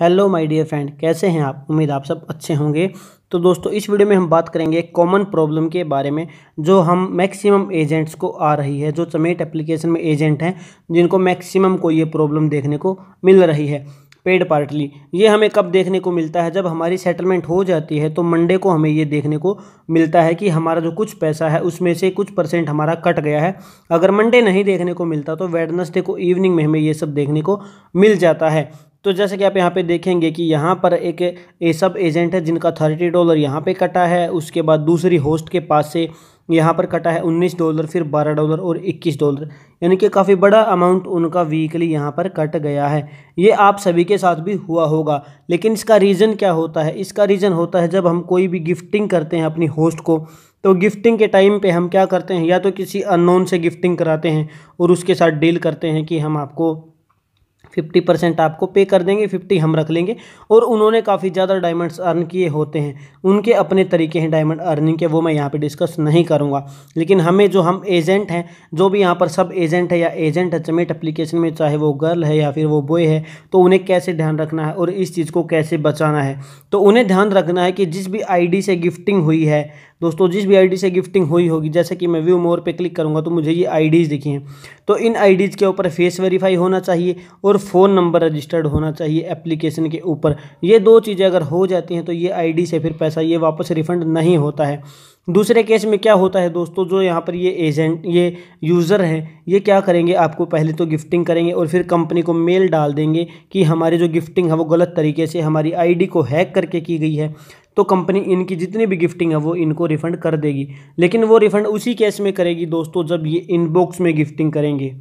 hello my dear friend कैसे हैं आप उम्मीद आप सब अच्छे होंगे तो दोस्तों इस वीडियो में हम बात करेंगे कॉमन प्रॉब्लम के बारे में जो हम मैक्सिमम एजेंट्स को आ रही है जो चमेट एप्लीकेशन में एजेंट हैं जिनको मैक्सिमम को ये प्रॉब्लम देखने को मिल रही है पेड पार्टली ये हमें कब देखने को मिलता है जब हमारी सेटलमेंट हो जाती है तो मंडे को हमें ये देखने को मिलता है कि हमारा जो कुछ पैसा है उसमें से कुछ परसेंट हमारा कट गया है अगर मंडे नहीं देखने को मिलता तो वेडनसडे को इवनिंग में हमें ये सब देखने को मिल जाता है तो जैसे कि आप यहाँ पे देखेंगे कि यहाँ पर एक ए सब एजेंट है जिनका थर्टी डॉलर यहाँ पे कटा है उसके बाद दूसरी होस्ट के पास से यहाँ पर कटा है उन्नीस डॉलर फिर बारह डॉलर और इक्कीस डॉलर यानी कि काफ़ी बड़ा अमाउंट उनका वीकली यहाँ पर कट गया है ये आप सभी के साथ भी हुआ होगा लेकिन इसका रीज़न क्या होता है इसका रीज़न होता है जब हम कोई भी गिफ्टिंग करते हैं अपनी होस्ट को तो गिफ्टिंग के टाइम पे हम क्या करते हैं या तो किसी अननोन से गिफ्टिंग कराते हैं और उसके साथ डील करते हैं कि हम आपको फिफ्टी परसेंट आपको पे कर देंगे फिफ्टी हम रख लेंगे और उन्होंने काफ़ी ज़्यादा डायमंड्स अर्न किए होते हैं उनके अपने तरीके हैं डायमंड अर्निंग के वो मैं यहाँ पे डिस्कस नहीं करूँगा लेकिन हमें जो हम एजेंट हैं जो भी यहाँ पर सब एजेंट है या एजेंट है चमेट अप्लीकेशन में चाहे वो गर्ल है या फिर वो बॉय है तो उन्हें कैसे ध्यान रखना है और इस चीज़ को कैसे बचाना है तो उन्हें ध्यान रखना है कि जिस भी आई से गिफ्टिंग हुई है दोस्तों जिस भी आईडी से गिफ्टिंग हुई होगी जैसे कि मैं व्यू मोर पे क्लिक करूँगा तो मुझे ये आईडीज़ दिखी हैं तो इन आईडीज़ के ऊपर फेस वेरीफाई होना चाहिए और फ़ोन नंबर रजिस्टर्ड होना चाहिए एप्लीकेशन के ऊपर ये दो चीज़ें अगर हो जाती हैं तो ये आई से फिर पैसा ये वापस रिफंड नहीं होता है दूसरे केस में क्या होता है दोस्तों जो यहाँ पर ये एजेंट ये यूज़र हैं ये क्या करेंगे आपको पहले तो गिफ्टिंग करेंगे और फिर कंपनी को मेल डाल देंगे कि हमारी जो गिफ्टिंग है वो गलत तरीके से हमारी आईडी को हैक करके की गई है तो कंपनी इनकी जितनी भी गिफ्टिंग है वो इनको रिफ़ंड कर देगी लेकिन वो रिफ़ंड उसी केस में करेगी दोस्तों जब ये इनबॉक्स में गिफ्टिंग करेंगे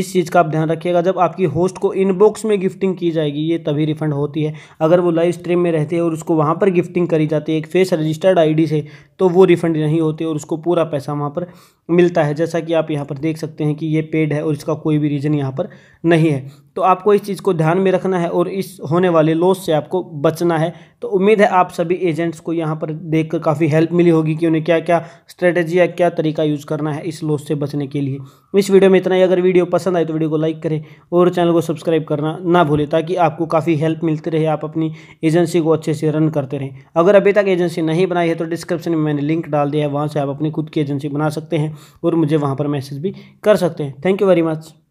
इस चीज़ का आप ध्यान रखिएगा जब आपकी होस्ट को इनबॉक्स में गिफ्टिंग की जाएगी ये तभी रिफंड होती है अगर वो लाइव स्ट्रीम में रहते हैं और उसको वहाँ पर गिफ्टिंग करी जाती है एक फेस रजिस्टर्ड आईडी से तो वो रिफंड नहीं होती और उसको पूरा पैसा वहाँ पर मिलता है जैसा कि आप यहाँ पर देख सकते हैं कि ये पेड है और इसका कोई भी रीज़न यहाँ पर नहीं है तो आपको इस चीज़ को ध्यान में रखना है और इस होने वाले लॉस से आपको बचना है तो उम्मीद है आप सभी एजेंट्स को यहाँ पर देख कर काफ़ी हेल्प मिली होगी कि उन्हें क्या क्या स्ट्रेटेजी या क्या तरीका यूज़ करना है इस लॉस से बचने के लिए इस वीडियो में इतना ही अगर वीडियो पसंद आए तो वीडियो को लाइक करें और चैनल को सब्सक्राइब करना ना भूलें ताकि आपको काफ़ी हेल्प मिलती रहे आप अपनी एजेंसी को अच्छे से रन करते रहें अगर अभी तक एजेंसी नहीं बनाई है तो डिस्क्रिप्शन में मैंने लिंक डाल दिया है वहाँ से आप अपनी खुद की एजेंसी बना सकते हैं और मुझे वहाँ पर मैसेज भी कर सकते हैं थैंक यू वेरी मच